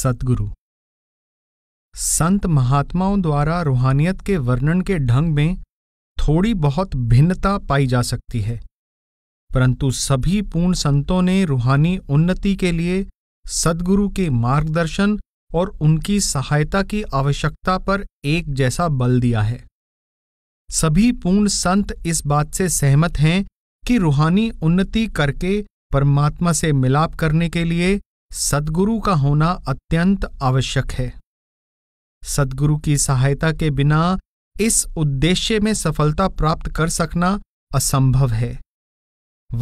सतगुरु संत महात्माओं द्वारा रूहानियत के वर्णन के ढंग में थोड़ी बहुत भिन्नता पाई जा सकती है परंतु सभी पूर्ण संतों ने रूहानी उन्नति के लिए सदगुरु के मार्गदर्शन और उनकी सहायता की आवश्यकता पर एक जैसा बल दिया है सभी पूर्ण संत इस बात से सहमत हैं कि रूहानी उन्नति करके परमात्मा से मिलाप करने के लिए सदगुरु का होना अत्यंत आवश्यक है सदगुरु की सहायता के बिना इस उद्देश्य में सफलता प्राप्त कर सकना असंभव है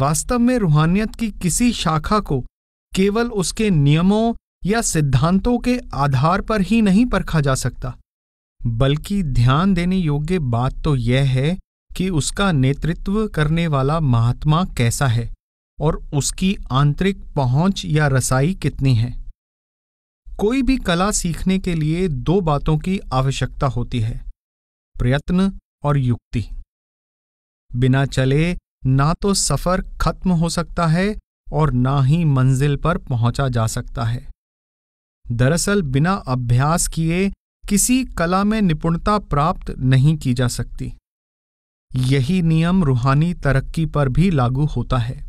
वास्तव में रूहानियत की किसी शाखा को केवल उसके नियमों या सिद्धांतों के आधार पर ही नहीं परखा जा सकता बल्कि ध्यान देने योग्य बात तो यह है कि उसका नेतृत्व करने वाला महात्मा कैसा है और उसकी आंतरिक पहुंच या रसाई कितनी है कोई भी कला सीखने के लिए दो बातों की आवश्यकता होती है प्रयत्न और युक्ति बिना चले ना तो सफर खत्म हो सकता है और ना ही मंजिल पर पहुंचा जा सकता है दरअसल बिना अभ्यास किए किसी कला में निपुणता प्राप्त नहीं की जा सकती यही नियम रूहानी तरक्की पर भी लागू होता है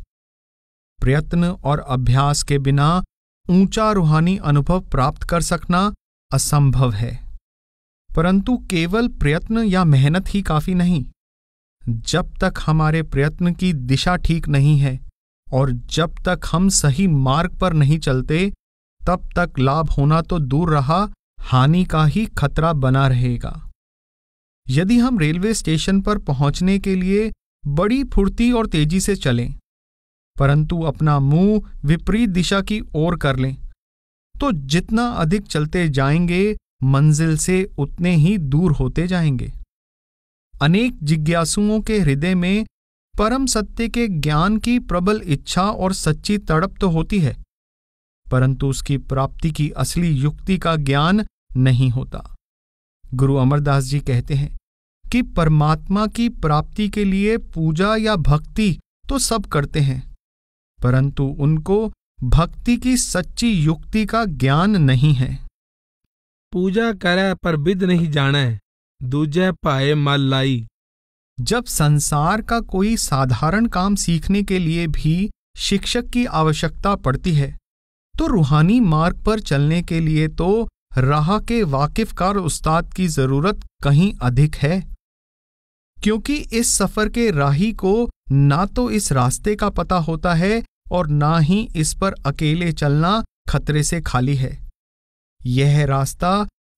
प्रयत्न और अभ्यास के बिना ऊंचा रूहानी अनुभव प्राप्त कर सकना असंभव है परंतु केवल प्रयत्न या मेहनत ही काफी नहीं जब तक हमारे प्रयत्न की दिशा ठीक नहीं है और जब तक हम सही मार्ग पर नहीं चलते तब तक लाभ होना तो दूर रहा हानि का ही खतरा बना रहेगा यदि हम रेलवे स्टेशन पर पहुंचने के लिए बड़ी फुर्ती और तेजी से चलें परंतु अपना मुंह विपरीत दिशा की ओर कर लें तो जितना अधिक चलते जाएंगे मंजिल से उतने ही दूर होते जाएंगे अनेक जिज्ञासुओं के हृदय में परम सत्य के ज्ञान की प्रबल इच्छा और सच्ची तड़प तो होती है परंतु उसकी प्राप्ति की असली युक्ति का ज्ञान नहीं होता गुरु अमरदास जी कहते हैं कि परमात्मा की प्राप्ति के लिए पूजा या भक्ति तो सब करते हैं परंतु उनको भक्ति की सच्ची युक्ति का ज्ञान नहीं है पूजा करे पर विद नहीं जाने दूजे पाए मल लाई जब संसार का कोई साधारण काम सीखने के लिए भी शिक्षक की आवश्यकता पड़ती है तो रूहानी मार्ग पर चलने के लिए तो राह के वाकिफकार उस्ताद की जरूरत कहीं अधिक है क्योंकि इस सफर के राही को ना तो इस रास्ते का पता होता है और ना ही इस पर अकेले चलना खतरे से खाली है यह रास्ता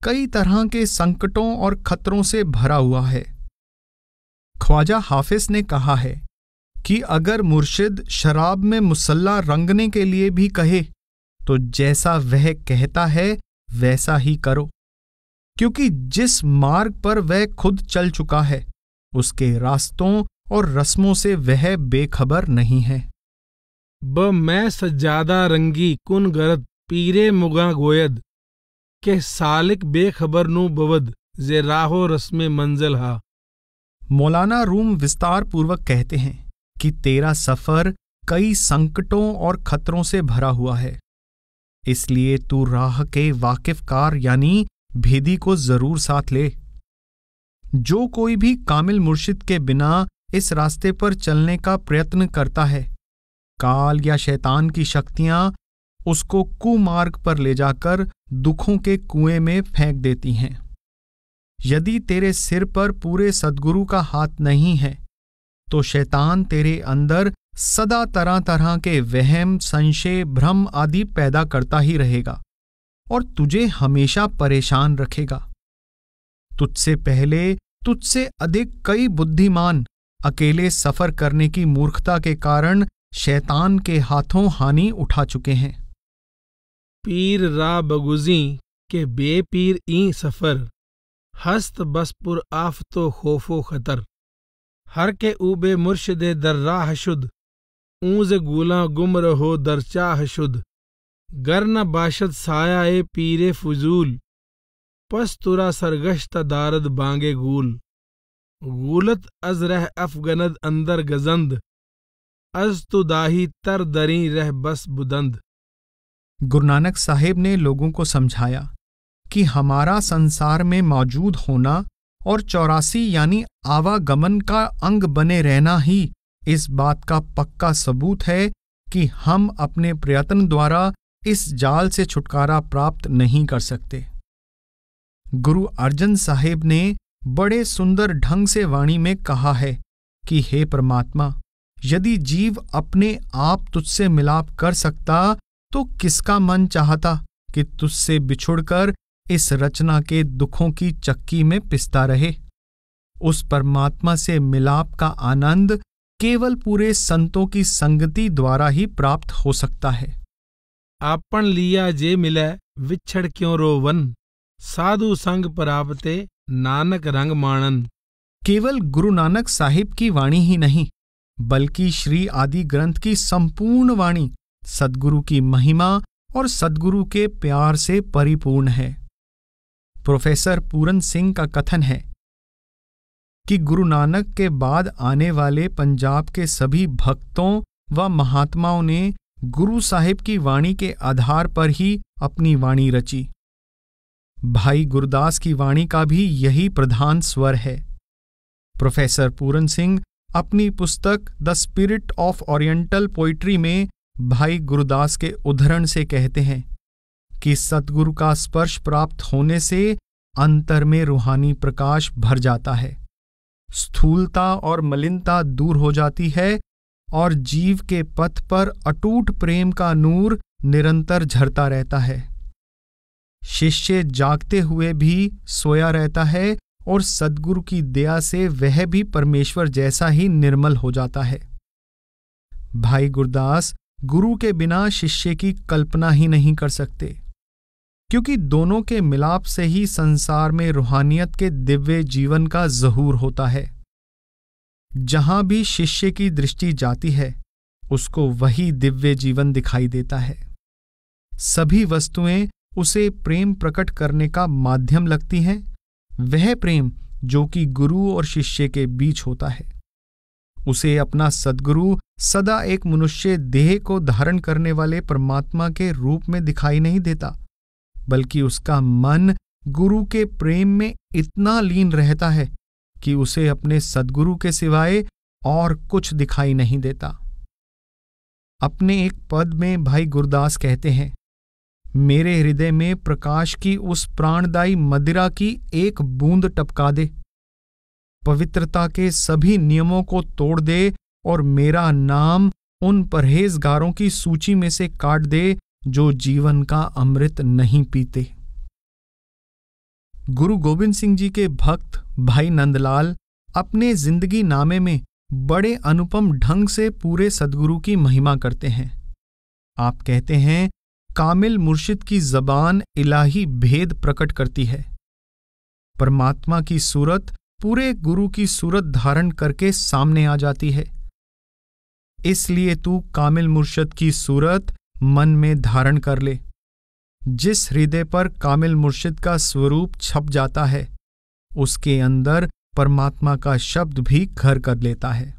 कई तरह के संकटों और खतरों से भरा हुआ है ख्वाजा हाफिज ने कहा है कि अगर मुर्शिद शराब में मुसल्ला रंगने के लिए भी कहे तो जैसा वह कहता है वैसा ही करो क्योंकि जिस मार्ग पर वह खुद चल चुका है उसके रास्तों और रस्मों से वह बेखबर नहीं है ब मैं सज्जादा रंगी कुन गरत पीरे मुगा गोयद के सालिक बेखबर नु बवद जे राहो रस्म मंजिल हा मौलाना रूम विस्तार पूर्वक कहते हैं कि तेरा सफर कई संकटों और खतरों से भरा हुआ है इसलिए तू राह के वाकिफकार यानी भेदी को जरूर साथ ले जो कोई भी कामिल मुर्शिद के बिना इस रास्ते पर चलने का प्रयत्न करता है काल या शैतान की शक्तियां उसको कुमार्ग पर ले जाकर दुखों के कुएं में फेंक देती हैं यदि तेरे सिर पर पूरे सदगुरु का हाथ नहीं है तो शैतान तेरे अंदर सदा तरह तरह के वहम संशय भ्रम आदि पैदा करता ही रहेगा और तुझे हमेशा परेशान रखेगा तुझसे पहले तुझसे अधिक कई बुद्धिमान अकेले सफर करने की मूर्खता के कारण शैतान के हाथों हानि उठा चुके हैं पीर रा बगुजी के बेपीर ई सफर हस्त बसपुर आफतो खोफो खतर हर के ऊबे मुर्शद दर्राह शुद ऊंज गूला गुम रहो दरचाह शुद गर न बाशद साया ए पीरे फजूल पस तुरा सरगश्ता दारद बांगे गूल गूलत अज रह अफगनद अंदर गजंद अज तु दाही तर दरी रह बस बुदंद गुरु नानक साहेब ने लोगों को समझाया कि हमारा संसार में मौजूद होना और चौरासी यानी आवागमन का अंग बने रहना ही इस बात का पक्का सबूत है कि हम अपने प्रयत्न द्वारा इस जाल से छुटकारा प्राप्त नहीं कर सकते गुरु अर्जन साहेब ने बड़े सुंदर ढंग से वाणी में कहा है कि हे परमात्मा यदि जीव अपने आप तुझसे मिलाप कर सकता तो किसका मन चाहता कि तुझसे बिछुड़कर इस रचना के दुखों की चक्की में पिसता रहे उस परमात्मा से मिलाप का आनंद केवल पूरे संतों की संगति द्वारा ही प्राप्त हो सकता है आपन लिया जे मिले विछड़ क्यों रोवन साधु संग प्राप्ते नानक रंग माणन केवल गुरु नानक साहिब की वाणी ही नहीं बल्कि श्री आदि ग्रंथ की संपूर्ण वाणी सदगुरु की महिमा और सदगुरु के प्यार से परिपूर्ण है प्रोफेसर पूरन सिंह का कथन है कि गुरु नानक के बाद आने वाले पंजाब के सभी भक्तों व महात्माओं ने गुरु साहिब की वाणी के आधार पर ही अपनी वाणी रची भाई गुरदास की वाणी का भी यही प्रधान स्वर है प्रोफेसर पूरन सिंह अपनी पुस्तक the spirit of oriental poetry में भाई गुरुदास के उदाहरण से कहते हैं कि सतगुरु का स्पर्श प्राप्त होने से अंतर में रूहानी प्रकाश भर जाता है स्थूलता और मलिनता दूर हो जाती है और जीव के पथ पर अटूट प्रेम का नूर निरंतर झरता रहता है शिष्य जागते हुए भी सोया रहता है और सदगुरु की दया से वह भी परमेश्वर जैसा ही निर्मल हो जाता है भाई गुरदास गुरु के बिना शिष्य की कल्पना ही नहीं कर सकते क्योंकि दोनों के मिलाप से ही संसार में रूहानियत के दिव्य जीवन का जहूर होता है जहां भी शिष्य की दृष्टि जाती है उसको वही दिव्य जीवन दिखाई देता है सभी वस्तुएं उसे प्रेम प्रकट करने का माध्यम लगती हैं वह प्रेम जो कि गुरु और शिष्य के बीच होता है उसे अपना सदगुरु सदा एक मनुष्य देह को धारण करने वाले परमात्मा के रूप में दिखाई नहीं देता बल्कि उसका मन गुरु के प्रेम में इतना लीन रहता है कि उसे अपने सदगुरु के सिवाय और कुछ दिखाई नहीं देता अपने एक पद में भाई गुरदास कहते हैं मेरे हृदय में प्रकाश की उस प्राणदायी मदिरा की एक बूंद टपका दे पवित्रता के सभी नियमों को तोड़ दे और मेरा नाम उन परहेजगारों की सूची में से काट दे जो जीवन का अमृत नहीं पीते गुरु गोविंद सिंह जी के भक्त भाई नंदलाल अपने जिंदगी नामे में बड़े अनुपम ढंग से पूरे सदगुरु की महिमा करते हैं आप कहते हैं कामिल मुर्शिद की जबान इलाही भेद प्रकट करती है परमात्मा की सूरत पूरे गुरु की सूरत धारण करके सामने आ जाती है इसलिए तू कामिल मुर्शद की सूरत मन में धारण कर ले जिस हृदय पर कामिल मुर्शिद का स्वरूप छप जाता है उसके अंदर परमात्मा का शब्द भी घर कर लेता है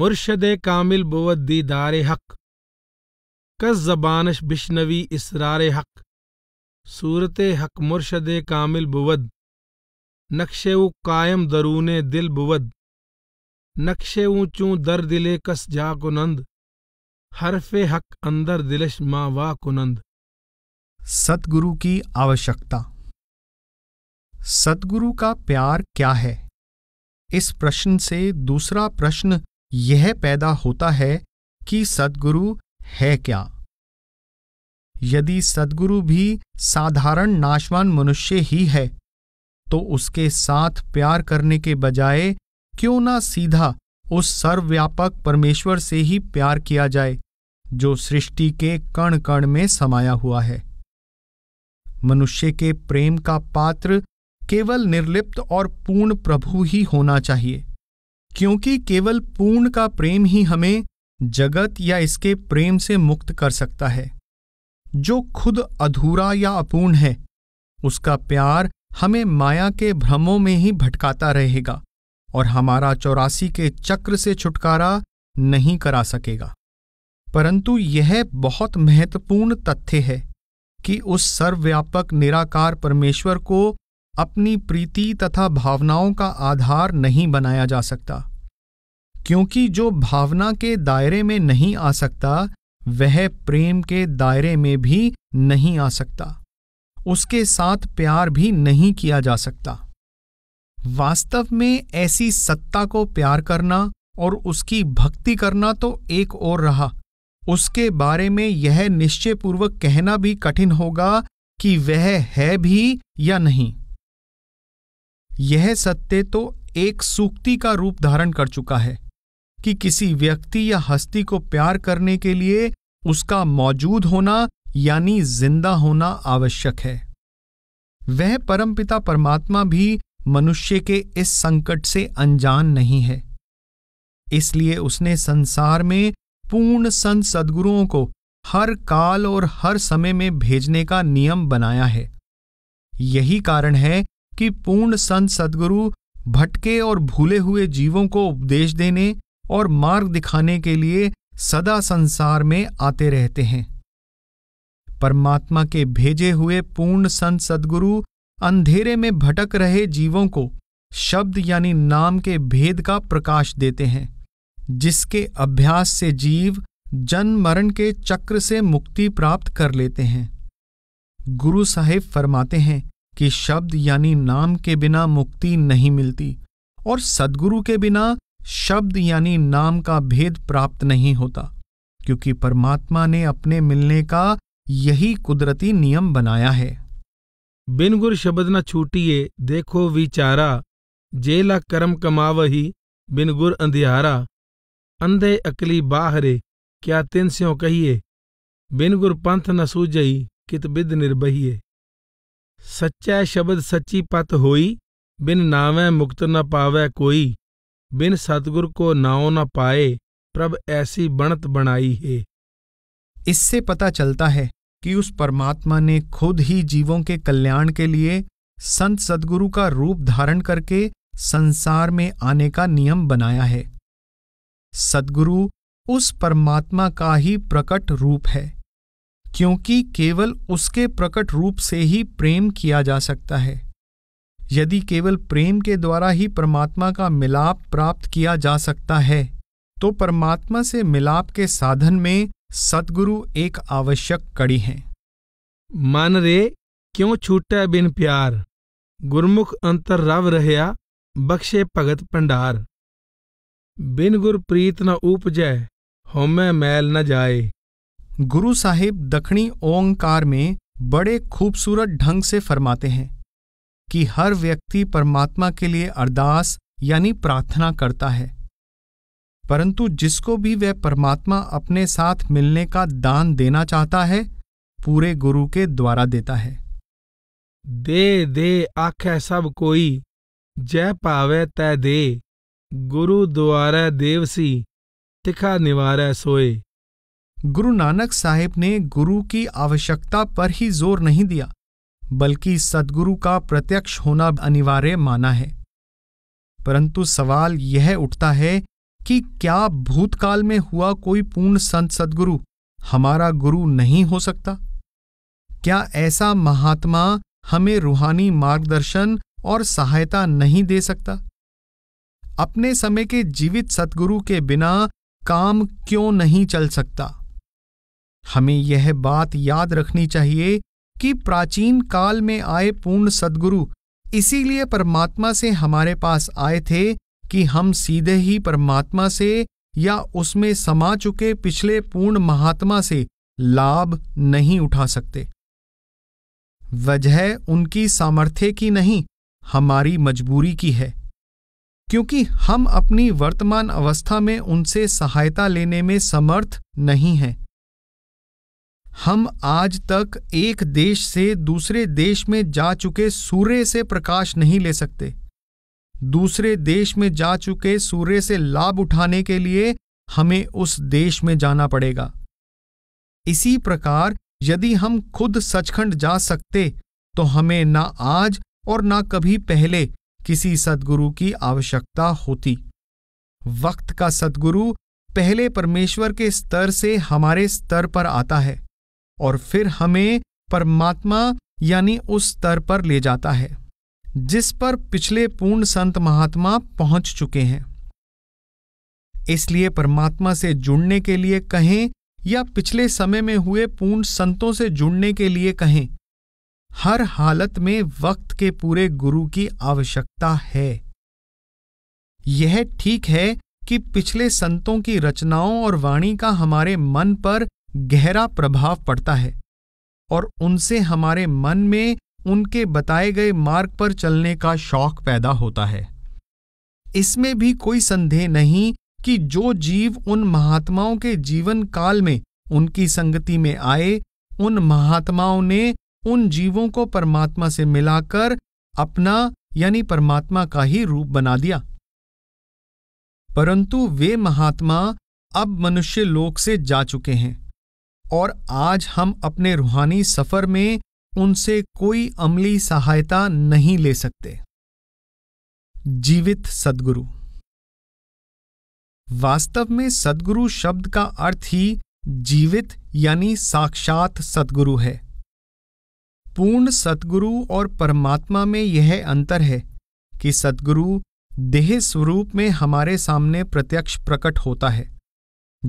मुर्शद कामिल बुवद्दीदार हक कस जबानश बिशनवी इसरार हक सूरत हक मुर्शद कामिल बुवद नक्शे उ कायम दरून दिल बुवद नक्शे ऊँचू दर दिले कस जा कुनंद हरफे हक अंदर दिलश माँ वाह कुनंद सतगुरु की आवश्यकता सतगुरु का प्यार क्या है इस प्रश्न से दूसरा प्रश्न यह पैदा होता है कि सतगुरु है क्या यदि सदगुरु भी साधारण नाशवान मनुष्य ही है तो उसके साथ प्यार करने के बजाय क्यों ना सीधा उस सर्वव्यापक परमेश्वर से ही प्यार किया जाए जो सृष्टि के कण कण में समाया हुआ है मनुष्य के प्रेम का पात्र केवल निर्लिप्त और पूर्ण प्रभु ही होना चाहिए क्योंकि केवल पूर्ण का प्रेम ही हमें जगत या इसके प्रेम से मुक्त कर सकता है जो खुद अधूरा या अपूर्ण है उसका प्यार हमें माया के भ्रमों में ही भटकाता रहेगा और हमारा चौरासी के चक्र से छुटकारा नहीं करा सकेगा परंतु यह बहुत महत्वपूर्ण तथ्य है कि उस सर्वव्यापक निराकार परमेश्वर को अपनी प्रीति तथा भावनाओं का आधार नहीं बनाया जा सकता क्योंकि जो भावना के दायरे में नहीं आ सकता वह प्रेम के दायरे में भी नहीं आ सकता उसके साथ प्यार भी नहीं किया जा सकता वास्तव में ऐसी सत्ता को प्यार करना और उसकी भक्ति करना तो एक और रहा उसके बारे में यह निश्चयपूर्वक कहना भी कठिन होगा कि वह है भी या नहीं यह सत्य तो एक सूक्ति का रूप धारण कर चुका है कि किसी व्यक्ति या हस्ती को प्यार करने के लिए उसका मौजूद होना यानी जिंदा होना आवश्यक है वह परमपिता परमात्मा भी मनुष्य के इस संकट से अनजान नहीं है इसलिए उसने संसार में पूर्ण संत सदगुरुओं को हर काल और हर समय में भेजने का नियम बनाया है यही कारण है कि पूर्ण संत सदगुरु भटके और भूले हुए जीवों को उपदेश देने और मार्ग दिखाने के लिए सदा संसार में आते रहते हैं परमात्मा के भेजे हुए पूर्ण संत सदगुरु अंधेरे में भटक रहे जीवों को शब्द यानी नाम के भेद का प्रकाश देते हैं जिसके अभ्यास से जीव जन मरण के चक्र से मुक्ति प्राप्त कर लेते हैं गुरु साहेब फरमाते हैं कि शब्द यानी नाम के बिना मुक्ति नहीं मिलती और सदगुरु के बिना शब्द यानी नाम का भेद प्राप्त नहीं होता क्योंकि परमात्मा ने अपने मिलने का यही कुदरती नियम बनाया है बिन गुर शब्द न छूटिए देखो विचारा जेला कर्म कमावही बिन गुर अंधियारा अंधे अकली बाहरे क्या तिन स्यों कहिए बिन गुर पंथ न सूजई कित बिद निर्बहिये सच्चा शब्द सच्ची पत होई बिन नावै मुक्त न पावै कोई बिन सतगुर को नाओ न पाए प्रभ ऐसी बणत बनाई है इससे पता चलता है कि उस परमात्मा ने खुद ही जीवों के कल्याण के लिए संत सदगुरु का रूप धारण करके संसार में आने का नियम बनाया है सदगुरु उस परमात्मा का ही प्रकट रूप है क्योंकि केवल उसके प्रकट रूप से ही प्रेम किया जा सकता है यदि केवल प्रेम के द्वारा ही परमात्मा का मिलाप प्राप्त किया जा सकता है तो परमात्मा से मिलाप के साधन में सदगुरु एक आवश्यक कड़ी हैं मन रे क्यों छूटे बिन प्यार गुरमुख अंतर रव रहया बख्शे भगत भंडार बिन गुर प्रीत न उपजय होमे मैल न जाए गुरु साहिब दक्षिणी ओंकार में बड़े खूबसूरत ढंग से फरमाते हैं कि हर व्यक्ति परमात्मा के लिए अरदास यानी प्रार्थना करता है परंतु जिसको भी वह परमात्मा अपने साथ मिलने का दान देना चाहता है पूरे गुरु के द्वारा देता है दे दे आख सब कोई जय पावे तय दे गुरु द्वारा देवसी तिखा निवार सोए गुरु नानक साहिब ने गुरु की आवश्यकता पर ही जोर नहीं दिया बल्कि सदगुरु का प्रत्यक्ष होना अनिवार्य माना है परंतु सवाल यह उठता है कि क्या भूतकाल में हुआ कोई पूर्ण संत सदगुरु हमारा गुरु नहीं हो सकता क्या ऐसा महात्मा हमें रूहानी मार्गदर्शन और सहायता नहीं दे सकता अपने समय के जीवित सतगुरु के बिना काम क्यों नहीं चल सकता हमें यह बात याद रखनी चाहिए कि प्राचीन काल में आए पूर्ण सदगुरु इसीलिए परमात्मा से हमारे पास आए थे कि हम सीधे ही परमात्मा से या उसमें समा चुके पिछले पूर्ण महात्मा से लाभ नहीं उठा सकते वजह उनकी सामर्थ्य की नहीं हमारी मजबूरी की है क्योंकि हम अपनी वर्तमान अवस्था में उनसे सहायता लेने में समर्थ नहीं हैं हम आज तक एक देश से दूसरे देश में जा चुके सूर्य से प्रकाश नहीं ले सकते दूसरे देश में जा चुके सूर्य से लाभ उठाने के लिए हमें उस देश में जाना पड़ेगा इसी प्रकार यदि हम खुद सचखंड जा सकते तो हमें ना आज और ना कभी पहले किसी सदगुरु की आवश्यकता होती वक्त का सदगुरु पहले परमेश्वर के स्तर से हमारे स्तर पर आता है और फिर हमें परमात्मा यानी उस स्तर पर ले जाता है जिस पर पिछले पूर्ण संत महात्मा पहुंच चुके हैं इसलिए परमात्मा से जुड़ने के लिए कहें या पिछले समय में हुए पूर्ण संतों से जुड़ने के लिए कहें हर हालत में वक्त के पूरे गुरु की आवश्यकता है यह ठीक है कि पिछले संतों की रचनाओं और वाणी का हमारे मन पर गहरा प्रभाव पड़ता है और उनसे हमारे मन में उनके बताए गए मार्ग पर चलने का शौक पैदा होता है इसमें भी कोई संदेह नहीं कि जो जीव उन महात्माओं के जीवन काल में उनकी संगति में आए उन महात्माओं ने उन जीवों को परमात्मा से मिलाकर अपना यानी परमात्मा का ही रूप बना दिया परंतु वे महात्मा अब मनुष्य लोक से जा चुके हैं और आज हम अपने रूहानी सफ़र में उनसे कोई अमली सहायता नहीं ले सकते जीवित सदगुरु वास्तव में सदगुरु शब्द का अर्थ ही जीवित यानी साक्षात सदगुरु है पूर्ण सदगुरु और परमात्मा में यह अंतर है कि सदगुरु देह स्वरूप में हमारे सामने प्रत्यक्ष प्रकट होता है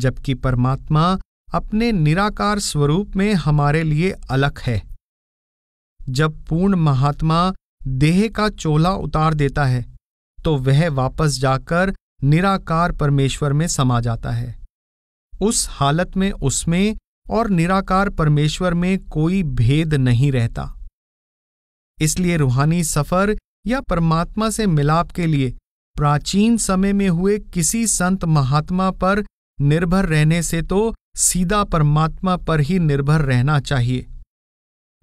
जबकि परमात्मा अपने निराकार स्वरूप में हमारे लिए अलग है जब पूर्ण महात्मा देह का चोला उतार देता है तो वह वापस जाकर निराकार परमेश्वर में समा जाता है उस हालत में उसमें और निराकार परमेश्वर में कोई भेद नहीं रहता इसलिए रूहानी सफर या परमात्मा से मिलाप के लिए प्राचीन समय में हुए किसी संत महात्मा पर निर्भर रहने से तो सीधा परमात्मा पर ही निर्भर रहना चाहिए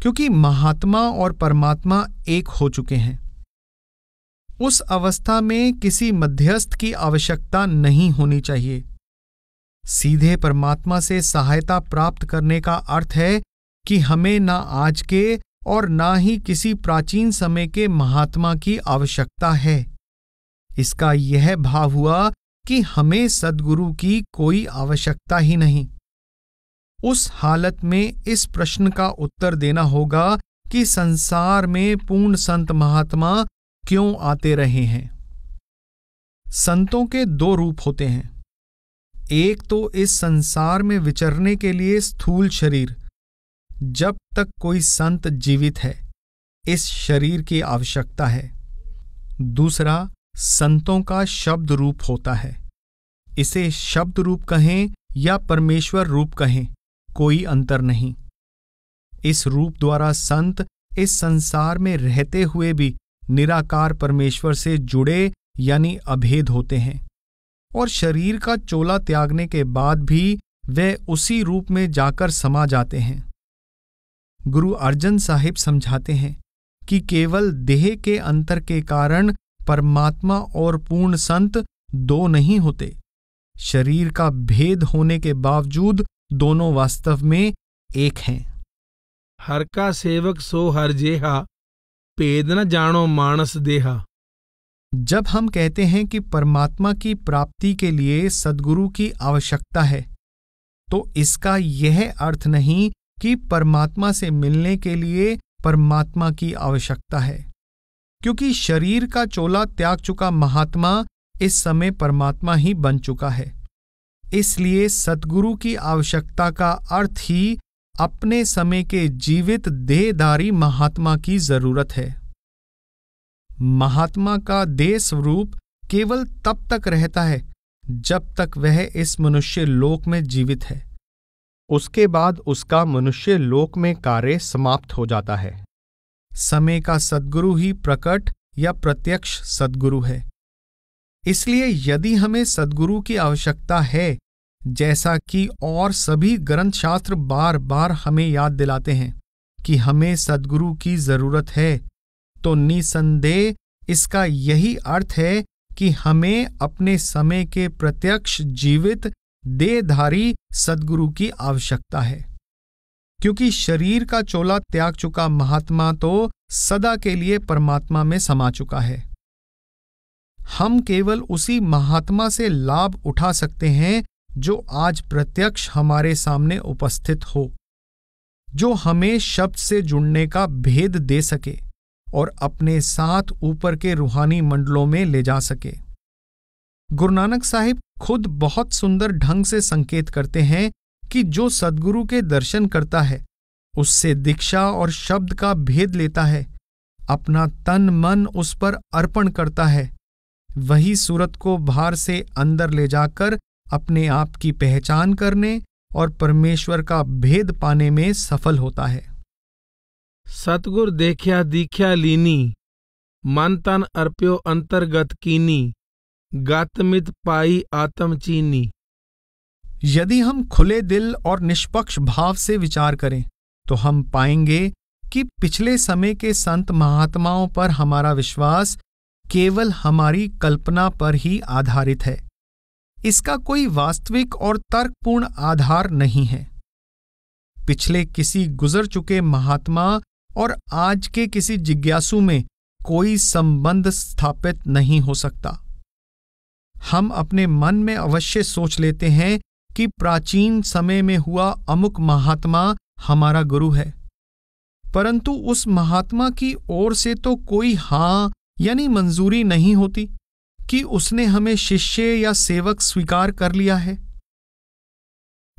क्योंकि महात्मा और परमात्मा एक हो चुके हैं उस अवस्था में किसी मध्यस्थ की आवश्यकता नहीं होनी चाहिए सीधे परमात्मा से सहायता प्राप्त करने का अर्थ है कि हमें ना आज के और ना ही किसी प्राचीन समय के महात्मा की आवश्यकता है इसका यह भाव हुआ कि हमें सदगुरु की कोई आवश्यकता ही नहीं उस हालत में इस प्रश्न का उत्तर देना होगा कि संसार में पूर्ण संत महात्मा क्यों आते रहे हैं संतों के दो रूप होते हैं एक तो इस संसार में विचरने के लिए स्थूल शरीर जब तक कोई संत जीवित है इस शरीर की आवश्यकता है दूसरा संतों का शब्द रूप होता है इसे शब्द रूप कहें या परमेश्वर रूप कहें कोई अंतर नहीं इस रूप द्वारा संत इस संसार में रहते हुए भी निराकार परमेश्वर से जुड़े यानी अभेद होते हैं और शरीर का चोला त्यागने के बाद भी वे उसी रूप में जाकर समा जाते हैं गुरु अर्जन साहिब समझाते हैं कि केवल देह के अंतर के कारण परमात्मा और पूर्ण संत दो नहीं होते शरीर का भेद होने के बावजूद दोनों वास्तव में एक हैं हर का सेवक सो हर जेहा पेद न जानो मानस देहा जब हम कहते हैं कि परमात्मा की प्राप्ति के लिए सदगुरु की आवश्यकता है तो इसका यह अर्थ नहीं कि परमात्मा से मिलने के लिए परमात्मा की आवश्यकता है क्योंकि शरीर का चोला त्याग चुका महात्मा इस समय परमात्मा ही बन चुका है इसलिए सतगुरु की आवश्यकता का अर्थ ही अपने समय के जीवित देहधारी महात्मा की जरूरत है महात्मा का देह स्वरूप केवल तब तक रहता है जब तक वह इस मनुष्य लोक में जीवित है उसके बाद उसका मनुष्य लोक में कार्य समाप्त हो जाता है समय का सदगुरु ही प्रकट या प्रत्यक्ष सदगुरु है इसलिए यदि हमें सदगुरु की आवश्यकता है जैसा कि और सभी ग्रंथ शास्त्र बार बार हमें याद दिलाते हैं कि हमें सदगुरु की जरूरत है तो निसंदेह इसका यही अर्थ है कि हमें अपने समय के प्रत्यक्ष जीवित देहधारी सदगुरु की आवश्यकता है क्योंकि शरीर का चोला त्याग चुका महात्मा तो सदा के लिए परमात्मा में समा चुका है हम केवल उसी महात्मा से लाभ उठा सकते हैं जो आज प्रत्यक्ष हमारे सामने उपस्थित हो जो हमें शब्द से जुड़ने का भेद दे सके और अपने साथ ऊपर के रूहानी मंडलों में ले जा सके गुरु नानक साहिब खुद बहुत सुंदर ढंग से संकेत करते हैं कि जो सदगुरु के दर्शन करता है उससे दीक्षा और शब्द का भेद लेता है अपना तन मन उस पर अर्पण करता है वही सूरत को बाहर से अंदर ले जाकर अपने आप की पहचान करने और परमेश्वर का भेद पाने में सफल होता है सतगुर देखिया दीख्या लीनी मन तन अर्प्यो अंतर्गत कीनी गातमित पाई आत्म चीनी यदि हम खुले दिल और निष्पक्ष भाव से विचार करें तो हम पाएंगे कि पिछले समय के संत महात्माओं पर हमारा विश्वास केवल हमारी कल्पना पर ही आधारित है इसका कोई वास्तविक और तर्कपूर्ण आधार नहीं है पिछले किसी गुजर चुके महात्मा और आज के किसी जिज्ञासु में कोई संबंध स्थापित नहीं हो सकता हम अपने मन में अवश्य सोच लेते हैं कि प्राचीन समय में हुआ अमुक महात्मा हमारा गुरु है परंतु उस महात्मा की ओर से तो कोई हां यानी मंजूरी नहीं होती कि उसने हमें शिष्य या सेवक स्वीकार कर लिया है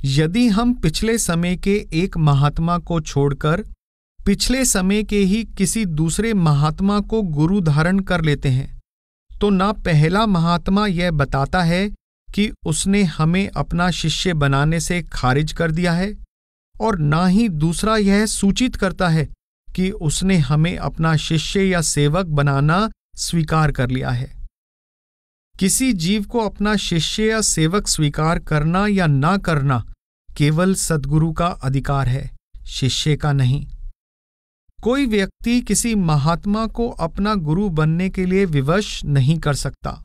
यदि हम पिछले समय के एक महात्मा को छोड़कर पिछले समय के ही किसी दूसरे महात्मा को गुरु धारण कर लेते हैं तो ना पहला महात्मा यह बताता है कि उसने हमें अपना शिष्य बनाने से खारिज कर दिया है और ना ही दूसरा यह सूचित करता है कि उसने हमें अपना शिष्य या सेवक बनाना स्वीकार कर लिया है किसी जीव को अपना शिष्य या सेवक स्वीकार करना या ना करना केवल सदगुरु का अधिकार है शिष्य का नहीं कोई व्यक्ति किसी महात्मा को अपना गुरु बनने के लिए विवश नहीं कर सकता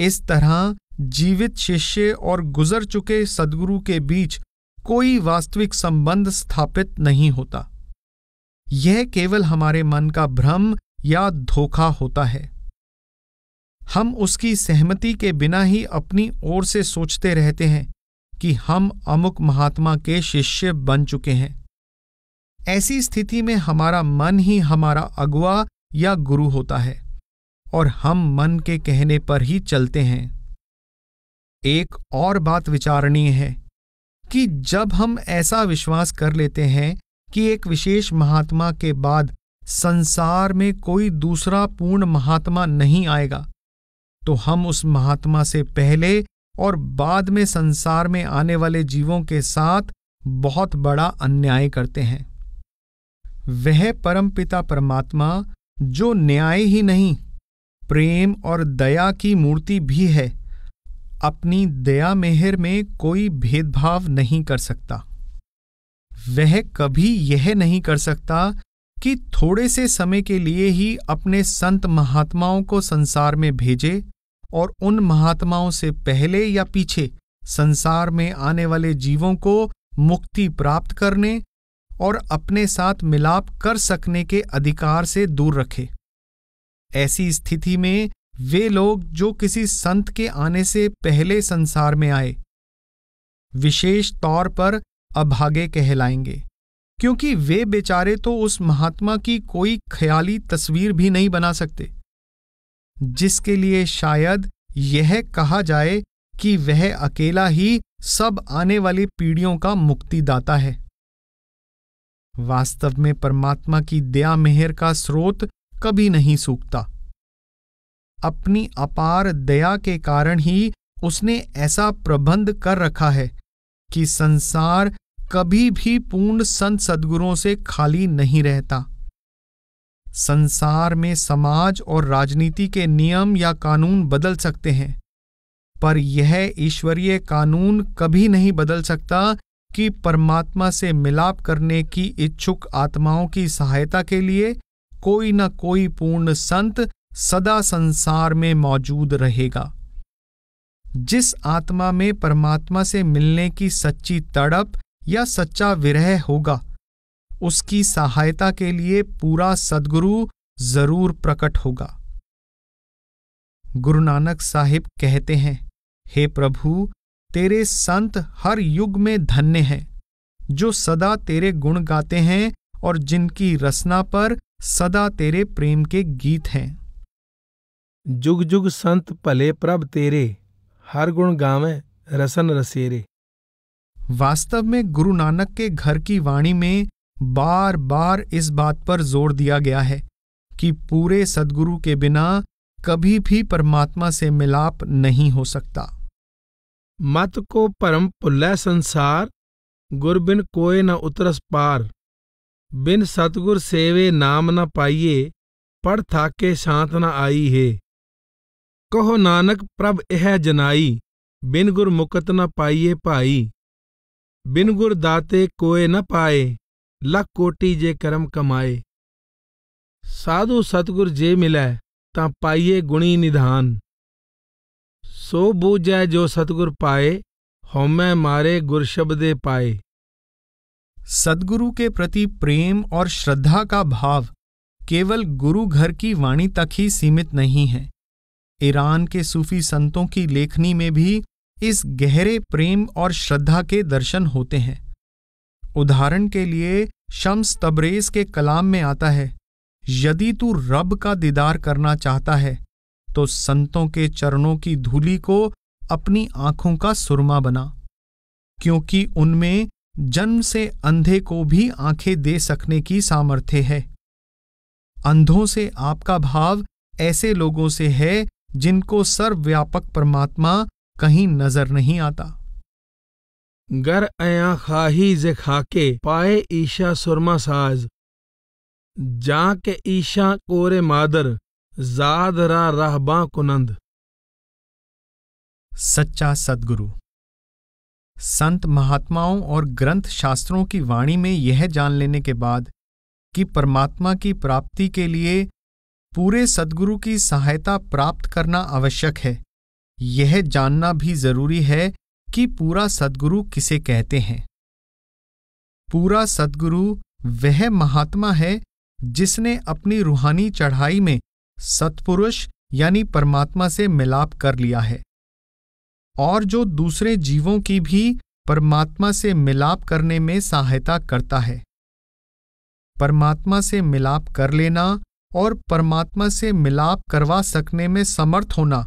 इस तरह जीवित शिष्य और गुजर चुके सदगुरु के बीच कोई वास्तविक संबंध स्थापित नहीं होता यह केवल हमारे मन का भ्रम या धोखा होता है हम उसकी सहमति के बिना ही अपनी ओर से सोचते रहते हैं कि हम अमुक महात्मा के शिष्य बन चुके हैं ऐसी स्थिति में हमारा मन ही हमारा अगुआ या गुरु होता है और हम मन के कहने पर ही चलते हैं एक और बात विचारणीय है कि जब हम ऐसा विश्वास कर लेते हैं कि एक विशेष महात्मा के बाद संसार में कोई दूसरा पूर्ण महात्मा नहीं आएगा तो हम उस महात्मा से पहले और बाद में संसार में आने वाले जीवों के साथ बहुत बड़ा अन्याय करते हैं वह परमपिता परमात्मा जो न्याय ही नहीं प्रेम और दया की मूर्ति भी है अपनी दया मेहर में कोई भेदभाव नहीं कर सकता वह कभी यह नहीं कर सकता कि थोड़े से समय के लिए ही अपने संत महात्माओं को संसार में भेजे और उन महात्माओं से पहले या पीछे संसार में आने वाले जीवों को मुक्ति प्राप्त करने और अपने साथ मिलाप कर सकने के अधिकार से दूर रखे ऐसी स्थिति में वे लोग जो किसी संत के आने से पहले संसार में आए विशेष तौर पर अभागे कहलाएंगे क्योंकि वे बेचारे तो उस महात्मा की कोई ख्याली तस्वीर भी नहीं बना सकते जिसके लिए शायद यह कहा जाए कि वह अकेला ही सब आने वाली पीढ़ियों का मुक्तिदाता है वास्तव में परमात्मा की दया मेहर का स्रोत कभी नहीं सूखता अपनी अपार दया के कारण ही उसने ऐसा प्रबंध कर रखा है कि संसार कभी भी पूर्ण संत सदगुरों से खाली नहीं रहता संसार में समाज और राजनीति के नियम या कानून बदल सकते हैं पर यह ईश्वरीय कानून कभी नहीं बदल सकता कि परमात्मा से मिलाप करने की इच्छुक आत्माओं की सहायता के लिए कोई न कोई पूर्ण संत सदा संसार में मौजूद रहेगा जिस आत्मा में परमात्मा से मिलने की सच्ची तड़प या सच्चा विरह होगा उसकी सहायता के लिए पूरा सदगुरु जरूर प्रकट होगा गुरु नानक साहिब कहते हैं हे प्रभु तेरे संत हर युग में धन्य हैं जो सदा तेरे गुण गाते हैं और जिनकी रसना पर सदा तेरे प्रेम के गीत हैं जुग जुग संत पले प्रभ तेरे हर गुण गावे रसन रसेरे वास्तव में गुरु नानक के घर की वाणी में बार बार इस बात पर जोर दिया गया है कि पूरे सदगुरु के बिना कभी भी परमात्मा से मिलाप नहीं हो सकता मत को परम पुल्ला संसार गुरबिन कोय न उतरस पार बिन सतगुर सेवे नाम न पाइये पढ़ थाके शांत न आई हे कहो नानक प्रभ एह जनाई बिन गुर मुकत न पाइये भाई बिन गुर दाते कोए न पाए लख कोटी जे कर्म कमाए साधु सतगुर जे मिलै ता पाइये गुणी निधान सो बूझै जो सतगुर पाए होमै मारे गुर शब्दे पाए सदगुरु के प्रति प्रेम और श्रद्धा का भाव केवल गुरु घर की वाणी तक ही सीमित नहीं है ईरान के सूफी संतों की लेखनी में भी इस गहरे प्रेम और श्रद्धा के दर्शन होते हैं उदाहरण के लिए शम्स तबरेज के कलाम में आता है यदि तू रब का दीदार करना चाहता है तो संतों के चरणों की धूली को अपनी आंखों का सुरमा बना क्योंकि उनमें जन्म से अंधे को भी आंखें दे सकने की सामर्थ्य है अंधों से आपका भाव ऐसे लोगों से है जिनको सर्वव्यापक परमात्मा कहीं नजर नहीं आता गर अया खाही जे खाके पाए ईशा सुरमा साज जा के ईशा कोरे मादर जादरा राहबा कुनंद सच्चा सदगुरु संत महात्माओं और ग्रंथ शास्त्रों की वाणी में यह जान लेने के बाद कि परमात्मा की प्राप्ति के लिए पूरे सदगुरु की सहायता प्राप्त करना आवश्यक है यह जानना भी जरूरी है कि पूरा सदगुरु किसे कहते हैं पूरा सदगुरु वह महात्मा है जिसने अपनी रूहानी चढ़ाई में सत्पुरुष यानी परमात्मा से मिलाप कर लिया है और जो दूसरे जीवों की भी परमात्मा से मिलाप करने में सहायता करता है परमात्मा से मिलाप कर लेना और परमात्मा से मिलाप करवा सकने में समर्थ होना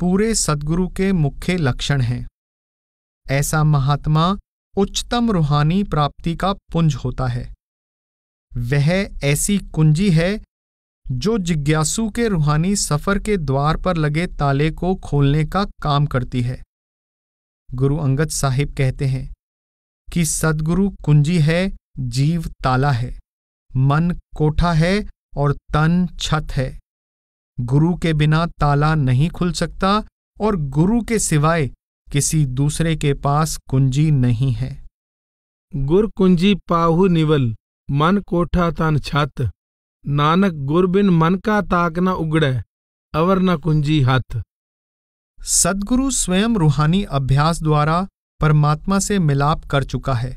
पूरे सदगुरु के मुख्य लक्षण हैं ऐसा महात्मा उच्चतम रूहानी प्राप्ति का पुंज होता है वह ऐसी कुंजी है जो जिज्ञासु के रूहानी सफर के द्वार पर लगे ताले को खोलने का काम करती है गुरु अंगद साहिब कहते हैं कि सदगुरु कुंजी है जीव ताला है मन कोठा है और तन छत है गुरु के बिना ताला नहीं खुल सकता और गुरु के सिवाय किसी दूसरे के पास कुंजी नहीं है गुर कुंजी पाहु निवल मन कोठा तन छत नानक गुर मन का ताक न उगड़े अवर न कुंजी हथ सदगुरु स्वयं रूहानी अभ्यास द्वारा परमात्मा से मिलाप कर चुका है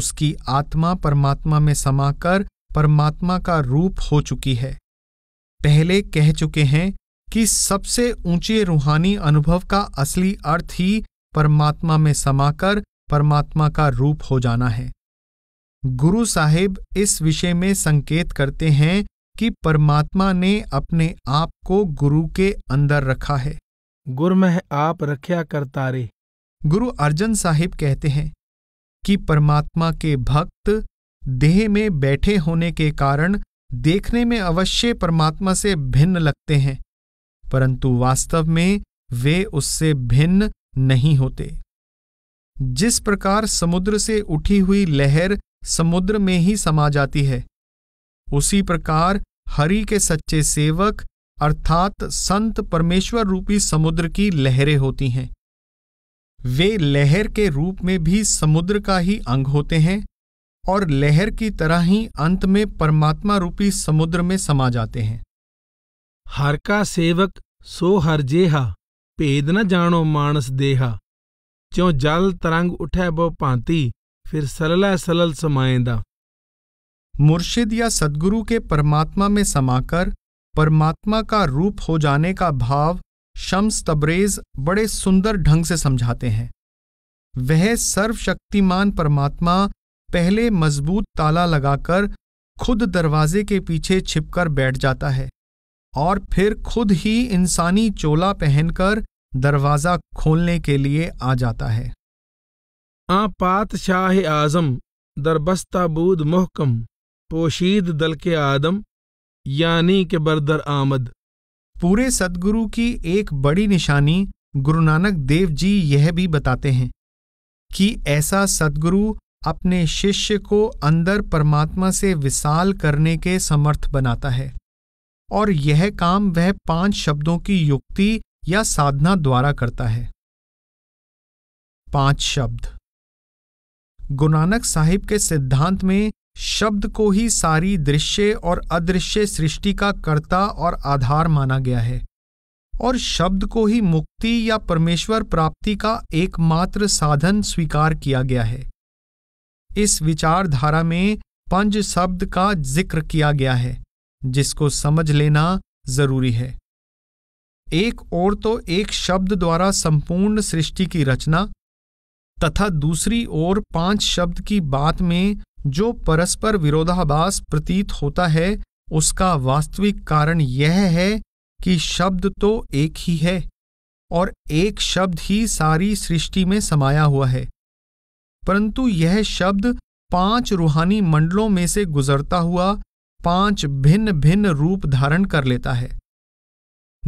उसकी आत्मा परमात्मा में समाकर परमात्मा का रूप हो चुकी है पहले कह चुके हैं कि सबसे ऊंचे रूहानी अनुभव का असली अर्थ ही परमात्मा में समाकर परमात्मा का रूप हो जाना है गुरु साहिब इस विषय में संकेत करते हैं कि परमात्मा ने अपने आप को गुरु के अंदर रखा है गुरमह आप रख्या रे गुरु अर्जन साहिब कहते हैं कि परमात्मा के भक्त देह में बैठे होने के कारण देखने में अवश्य परमात्मा से भिन्न लगते हैं परंतु वास्तव में वे उससे भिन्न नहीं होते जिस प्रकार समुद्र से उठी हुई लहर समुद्र में ही समा जाती है उसी प्रकार हरि के सच्चे सेवक अर्थात संत परमेश्वर रूपी समुद्र की लहरें होती हैं वे लहर के रूप में भी समुद्र का ही अंग होते हैं और लहर की तरह ही अंत में परमात्मा रूपी समुद्र में समा जाते हैं हर का सेवक सो हर जेहा भेद न जानो मानस देहा ज्यो जल तरंग उठे बो भांति फिर सरला सलल समाएदा मुर्शिद या सदगुरु के परमात्मा में समाकर परमात्मा का रूप हो जाने का भाव शम्स तबरेज बड़े सुंदर ढंग से समझाते हैं वह सर्वशक्तिमान परमात्मा पहले मजबूत ताला लगाकर खुद दरवाजे के पीछे छिपकर बैठ जाता है और फिर खुद ही इंसानी चोला पहनकर दरवाज़ा खोलने के लिए आ जाता है आ पात शाह आज़म दरबस्ता बूद मोहकम पोशीद दल के आदम यानी के बरदर आमद पूरे सदगुरु की एक बड़ी निशानी गुरु नानक देव जी यह भी बताते हैं कि ऐसा सदगुरु अपने शिष्य को अंदर परमात्मा से विशाल करने के समर्थ बनाता है और यह काम वह पांच शब्दों की युक्ति या साधना द्वारा करता है पांच शब्द गुरुनानक साहिब के सिद्धांत में शब्द को ही सारी दृश्य और अदृश्य सृष्टि का कर्ता और आधार माना गया है और शब्द को ही मुक्ति या परमेश्वर प्राप्ति का एकमात्र साधन स्वीकार किया गया है इस विचारधारा में पंज शब्द का जिक्र किया गया है जिसको समझ लेना जरूरी है एक और तो एक शब्द द्वारा संपूर्ण सृष्टि की रचना तथा दूसरी ओर पांच शब्द की बात में जो परस्पर विरोधाभास प्रतीत होता है उसका वास्तविक कारण यह है कि शब्द तो एक ही है और एक शब्द ही सारी सृष्टि में समाया हुआ है परंतु यह शब्द पांच रूहानी मंडलों में से गुजरता हुआ पांच भिन्न भिन्न रूप धारण कर लेता है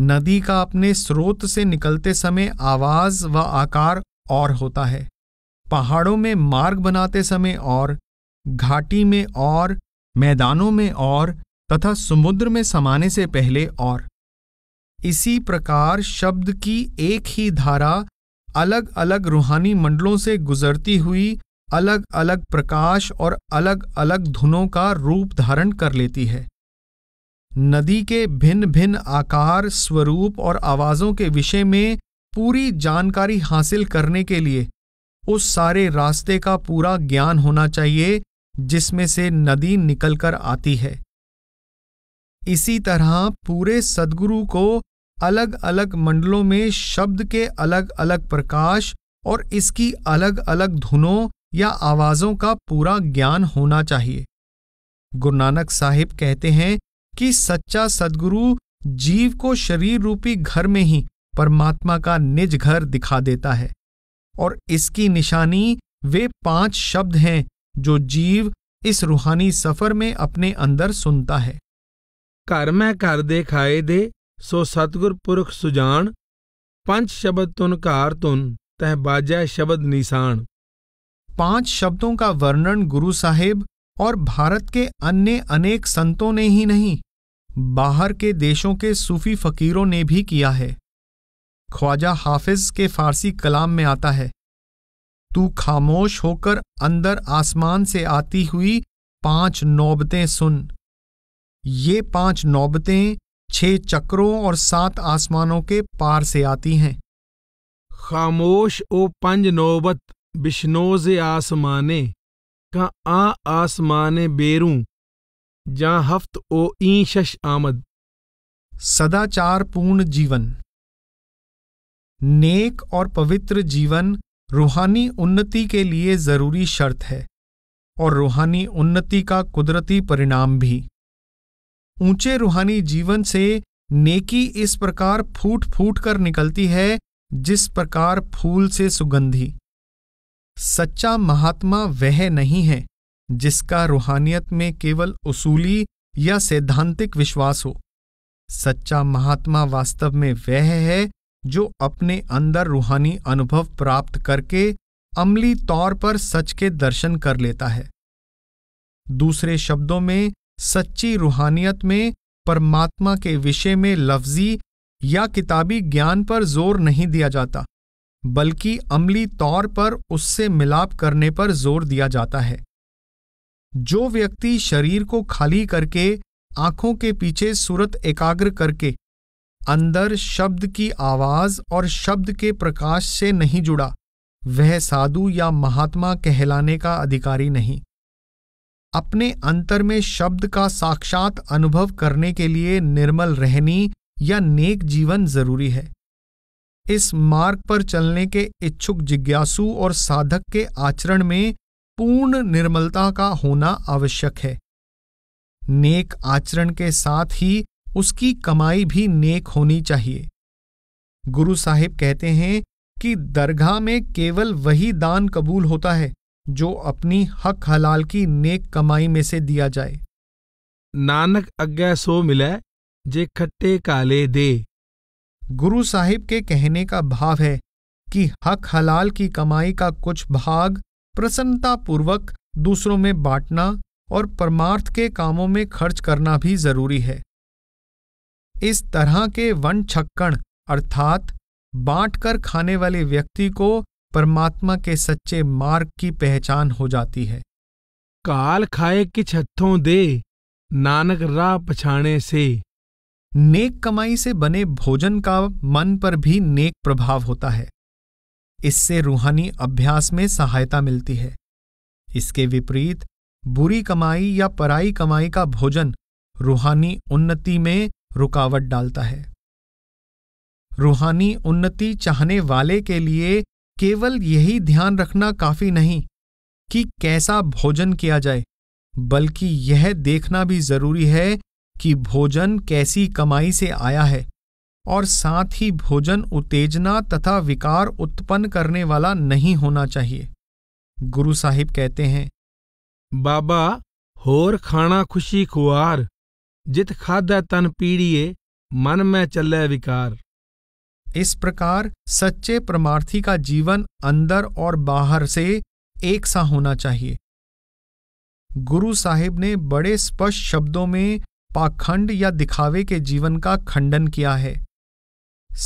नदी का अपने स्रोत से निकलते समय आवाज व आकार और होता है पहाड़ों में मार्ग बनाते समय और घाटी में और मैदानों में और तथा समुद्र में समाने से पहले और इसी प्रकार शब्द की एक ही धारा अलग अलग रूहानी मंडलों से गुजरती हुई अलग अलग प्रकाश और अलग अलग धुनों का रूप धारण कर लेती है नदी के भिन्न भिन्न आकार स्वरूप और आवाज़ों के विषय में पूरी जानकारी हासिल करने के लिए उस सारे रास्ते का पूरा ज्ञान होना चाहिए जिसमें से नदी निकलकर आती है इसी तरह पूरे सदगुरु को अलग अलग मंडलों में शब्द के अलग अलग प्रकाश और इसकी अलग अलग धुनों या आवाज़ों का पूरा ज्ञान होना चाहिए गुरु नानक साहिब कहते हैं कि सच्चा सदगुरु जीव को शरीर रूपी घर में ही परमात्मा का निज घर दिखा देता है और इसकी निशानी वे पांच शब्द हैं जो जीव इस रूहानी सफर में अपने अंदर सुनता है कर मैं कर दे खाए दे सो सतगुर ਪੁਰਖ सुजान पंच शब्द तुन कार तुन तह ਬਾਜੈ शब्द निशान पांच शब्दों का वर्णन गुरु साहेब और भारत के अन्य अनेक संतों ने ही नहीं बाहर के देशों के सूफी फकीरों ने भी किया है ख्वाजा हाफिज के फारसी कलाम में आता है तू खामोश होकर अंदर आसमान से आती हुई पांच नौबतें सुन ये पांच नौबतें छह चक्रों और सात आसमानों के पार से आती हैं खामोश ओ पंज नौबत बिश्नोज आसमाने का आ आसमाने बेरू जा हफ्त ओ ईशश आमद सदाचार पूर्ण जीवन नेक और पवित्र जीवन रूहानी उन्नति के लिए ज़रूरी शर्त है और रूहानी उन्नति का कुदरती परिणाम भी ऊंचे रूहानी जीवन से नेकी इस प्रकार फूट फूट कर निकलती है जिस प्रकार फूल से सुगंधी सच्चा महात्मा वह नहीं है जिसका रूहानियत में केवल उसूली या सैद्धांतिक विश्वास हो सच्चा महात्मा वास्तव में वह है जो अपने अंदर रूहानी अनुभव प्राप्त करके अमली तौर पर सच के दर्शन कर लेता है दूसरे शब्दों में सच्ची रूहानियत में परमात्मा के विषय में लफ्जी या किताबी ज्ञान पर जोर नहीं दिया जाता बल्कि अमली तौर पर उससे मिलाप करने पर जोर दिया जाता है जो व्यक्ति शरीर को खाली करके आंखों के पीछे सूरत एकाग्र करके अंदर शब्द की आवाज और शब्द के प्रकाश से नहीं जुड़ा वह साधु या महात्मा कहलाने का अधिकारी नहीं अपने अंतर में शब्द का साक्षात अनुभव करने के लिए निर्मल रहनी या नेक जीवन जरूरी है इस मार्ग पर चलने के इच्छुक जिज्ञासु और साधक के आचरण में पूर्ण निर्मलता का होना आवश्यक है नेक आचरण के साथ ही उसकी कमाई भी नेक होनी चाहिए गुरु साहिब कहते हैं कि दरगाह में केवल वही दान कबूल होता है जो अपनी हक हलाल की नेक कमाई में से दिया जाए नानक अज्ञा सो मिले जे खट्टे काले दे गुरु साहिब के कहने का भाव है कि हक हलाल की कमाई का कुछ भाग प्रसन्नतापूर्वक दूसरों में बांटना और परमार्थ के कामों में खर्च करना भी जरूरी है इस तरह के वन छक्कण अर्थात बांटकर खाने वाले व्यक्ति को परमात्मा के सच्चे मार्ग की पहचान हो जाती है काल खाए कि छत्थों दे नानक राह पछाने से नेक कमाई से बने भोजन का मन पर भी नेक प्रभाव होता है इससे रूहानी अभ्यास में सहायता मिलती है इसके विपरीत बुरी कमाई या पराई कमाई का भोजन रूहानी उन्नति में रुकावट डालता है रूहानी उन्नति चाहने वाले के लिए केवल यही ध्यान रखना काफी नहीं कि कैसा भोजन किया जाए बल्कि यह देखना भी जरूरी है कि भोजन कैसी कमाई से आया है और साथ ही भोजन उत्तेजना तथा विकार उत्पन्न करने वाला नहीं होना चाहिए गुरु साहिब कहते हैं बाबा होर खाना खुशी खुआर जित खाद तन पीड़िए मन में चल विकार इस प्रकार सच्चे परमार्थी का जीवन अंदर और बाहर से एक सा होना चाहिए गुरु साहिब ने बड़े स्पष्ट शब्दों में पाखंड या दिखावे के जीवन का खंडन किया है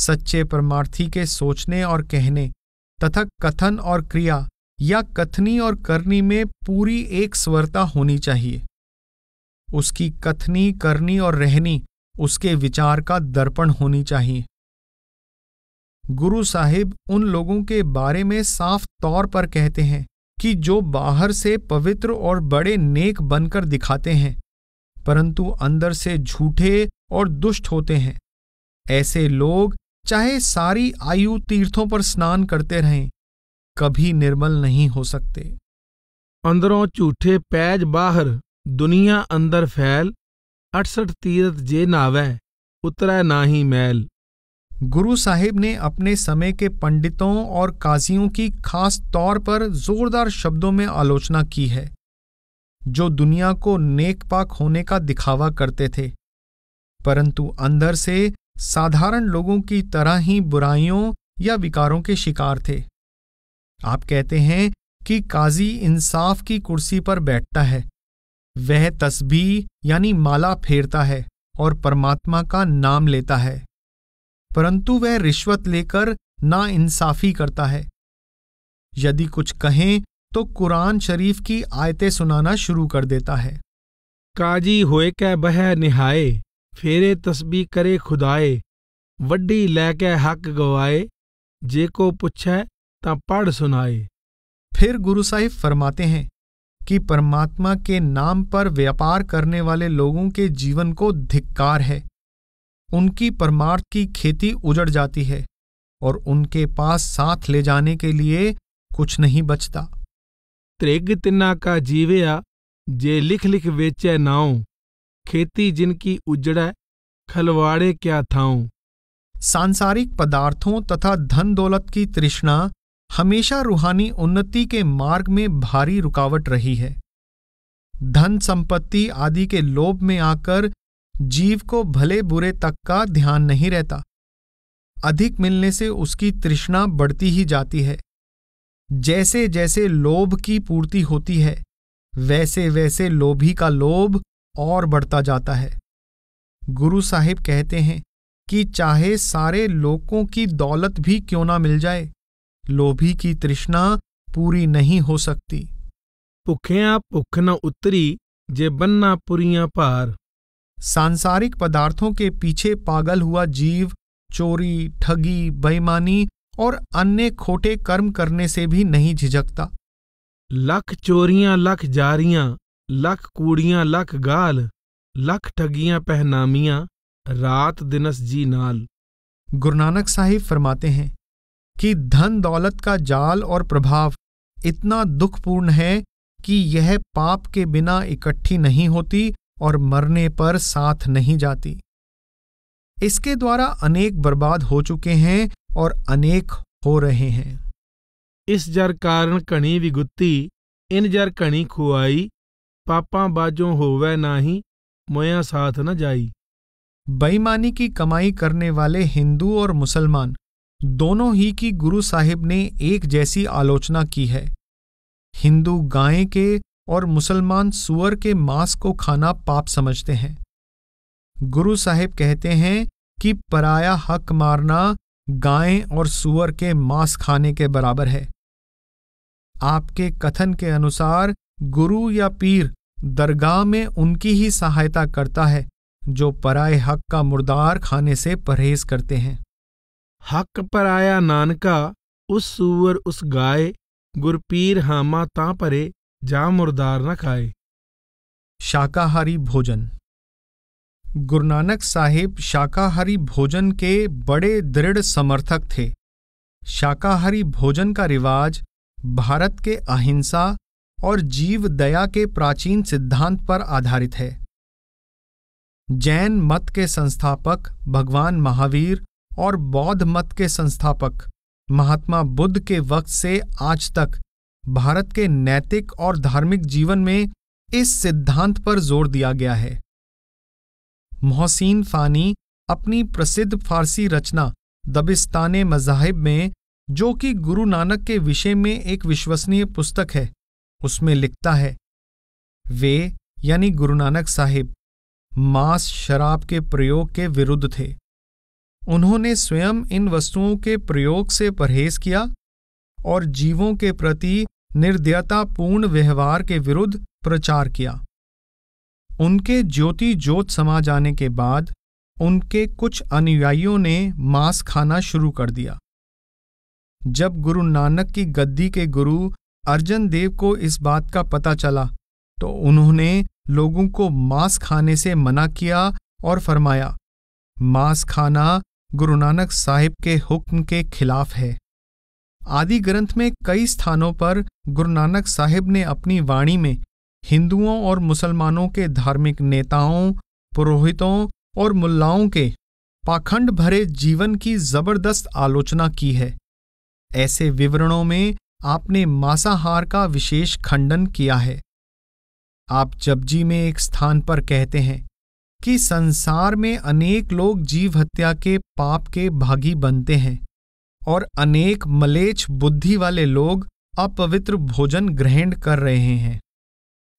सच्चे परमार्थी के सोचने और कहने तथा कथन और क्रिया या कथनी और करनी में पूरी एक स्वरता होनी चाहिए उसकी कथनी करनी और रहनी उसके विचार का दर्पण होनी चाहिए गुरु साहिब उन लोगों के बारे में साफ तौर पर कहते हैं कि जो बाहर से पवित्र और बड़े नेक बनकर दिखाते हैं परंतु अंदर से झूठे और दुष्ट होते हैं ऐसे लोग चाहे सारी आयु तीर्थों पर स्नान करते रहें कभी निर्मल नहीं हो सकते अंदरों झूठे पैज बाहर दुनिया अंदर फैल अठसठ तीरथ जे नावै उतरा ना ही मैल गुरु साहिब ने अपने समय के पंडितों और काजियों की खास तौर पर जोरदार शब्दों में आलोचना की है जो दुनिया को नेक पाक होने का दिखावा करते थे परंतु अंदर से साधारण लोगों की तरह ही बुराइयों या विकारों के शिकार थे आप कहते हैं कि काजी इंसाफ की कुर्सी पर बैठता है वह तस्बी यानी माला फेरता है और परमात्मा का नाम लेता है परंतु वह रिश्वत लेकर ना इंसाफी करता है यदि कुछ कहें तो कुरान शरीफ की आयतें सुनाना शुरू कर देता है काजी होए कै बह निहाए फेरे तस्बी करे खुदाए वड्डी लैके हक गवाए जे को पुछे ता पढ़ सुनाए फिर गुरु साहिब फरमाते हैं कि परमात्मा के नाम पर व्यापार करने वाले लोगों के जीवन को धिक्कार है उनकी परमार्थ की खेती उजड़ जाती है और उनके पास साथ ले जाने के लिए कुछ नहीं बचता त्रेगतना का जीवया जे लिख लिख वेचे नाओ खेती जिनकी उजड़ खलवाड़े क्या थाऊं सांसारिक पदार्थों तथा धन दौलत की तृष्णा हमेशा रूहानी उन्नति के मार्ग में भारी रुकावट रही है धन संपत्ति आदि के लोभ में आकर जीव को भले बुरे तक का ध्यान नहीं रहता अधिक मिलने से उसकी तृष्णा बढ़ती ही जाती है जैसे जैसे लोभ की पूर्ति होती है वैसे वैसे लोभी का लोभ और बढ़ता जाता है गुरु साहिब कहते हैं कि चाहे सारे लोगों की दौलत भी क्यों ना मिल जाए लोभी की तृष्णा पूरी नहीं हो सकती भुखिया भुख न उतरी जे बन्ना पुरिया पार सांसारिक पदार्थों के पीछे पागल हुआ जीव चोरी ठगी बेईमानी और अन्य खोटे कर्म करने से भी नहीं झिझकता लख चोरियां लख जारियां लख कूड़ियां लख गाल लख ठगियां पहनामियां रात दिनस जी नाल गुरु नानक साहिब फरमाते हैं कि धन दौलत का जाल और प्रभाव इतना दुखपूर्ण है कि यह पाप के बिना इकट्ठी नहीं होती और मरने पर साथ नहीं जाती इसके द्वारा अनेक बर्बाद हो चुके हैं और अनेक हो रहे हैं इस जर कारण कणी विगुत्ती इन जर कणी खुआई पापा बाजो होवे नाही मोया साथ न जाई बेईमानी की कमाई करने वाले हिंदू और मुसलमान दोनों ही की गुरु साहिब ने एक जैसी आलोचना की है हिंदू गाय के और मुसलमान सुअर के मांस को खाना पाप समझते हैं गुरु साहिब कहते हैं कि पराया हक मारना गाय और सुअर के मांस खाने के बराबर है आपके कथन के अनुसार गुरु या पीर दरगाह में उनकी ही सहायता करता है जो पराए हक का मुर्दार खाने से परहेज करते हैं हक पर आया नानका उस सूअर उस गाय गुरपीर हामा ता परे जा मुर्दार न खाए शाकाहारी भोजन गुरु नानक साहिब शाकाहारी भोजन के बड़े दृढ़ समर्थक थे शाकाहारी भोजन का रिवाज भारत के अहिंसा और जीव दया के प्राचीन सिद्धांत पर आधारित है जैन मत के संस्थापक भगवान महावीर और बौद्ध मत के संस्थापक महात्मा बुद्ध के वक्त से आज तक भारत के नैतिक और धार्मिक जीवन में इस सिद्धांत पर जोर दिया गया है मोहसिन फानी अपनी प्रसिद्ध फारसी रचना दबिस्तान मजाहिब में जो कि गुरु नानक के विषय में एक विश्वसनीय पुस्तक है उसमें लिखता है वे यानी गुरु नानक साहिब मांस शराब के प्रयोग के विरुद्ध थे उन्होंने स्वयं इन वस्तुओं के प्रयोग से परहेज किया और जीवों के प्रति निर्दयतापूर्ण व्यवहार के विरुद्ध प्रचार किया उनके ज्योति ज्योत समा जाने के बाद उनके कुछ अनुयायियों ने मांस खाना शुरू कर दिया जब गुरु नानक की गद्दी के गुरु अर्जन देव को इस बात का पता चला तो उन्होंने लोगों को मांस खाने से मना किया और फरमाया मांस खाना गुरु नानक साहिब के हुक्म के खिलाफ है आदि ग्रंथ में कई स्थानों पर गुरु नानक साहिब ने अपनी वाणी में हिंदुओं और मुसलमानों के धार्मिक नेताओं पुरोहितों और मुल्लाओं के पाखंड भरे जीवन की जबरदस्त आलोचना की है ऐसे विवरणों में आपने मांसाहार का विशेष खंडन किया है आप जपजी में एक स्थान पर कहते हैं कि संसार में अनेक लोग जीव हत्या के पाप के भागी बनते हैं और अनेक मलेच्छ बुद्धि वाले लोग अपवित्र भोजन ग्रहण कर रहे हैं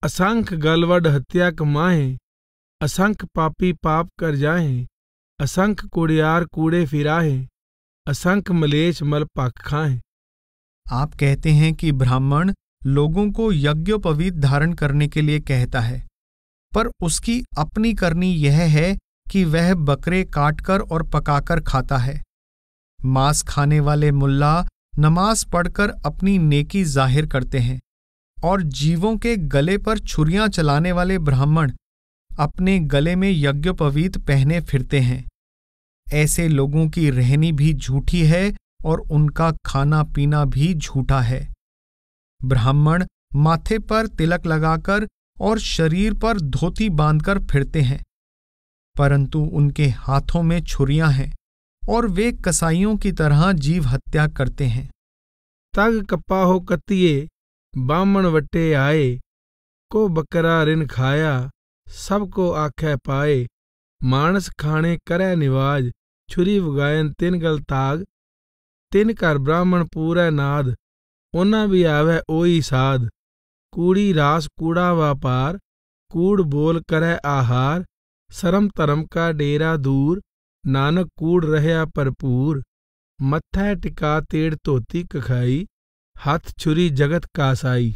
असंख्य गलवड हत्या कमाए असंख्य पापी पाप कर जाए असंख्य कुड़ियार कूड़े फिराए असंख्य मलेच मल पाक खाए आप कहते हैं कि ब्राह्मण लोगों को यज्ञोपवीत धारण करने के लिए कहता है पर उसकी अपनी करनी यह है कि वह बकरे काटकर और पकाकर खाता है मांस खाने वाले मुल्ला नमाज पढ़कर अपनी नेकी जाहिर करते हैं और जीवों के गले पर छुरियां चलाने वाले ब्राह्मण अपने गले में यज्ञोपवीत पहने फिरते हैं ऐसे लोगों की रहनी भी झूठी है और उनका खाना पीना भी झूठा है ब्राह्मण माथे पर तिलक लगाकर और शरीर पर धोती बांधकर फिरते हैं परंतु उनके हाथों में छुरियां हैं और वे कसाईयों की तरह जीव हत्या करते हैं तग कपाहो कतिये बामण वटे आए को बकरा रिन खाया सबको आख पाए मानस खाने करे निवाज छुरी वगायन तिन गल ताग तिन कर ब्राह्मण पूरे नाद ओना भी आवे ओई साध कूड़ी रास कूड़ा व्यापार कूड़ बोल कर आहार सरम तरम का डेरा दूर नानक कूड़ रहया भरपूर मत्थै टिका तेड़ धोती कखाई हाथ छुरी जगत कासाई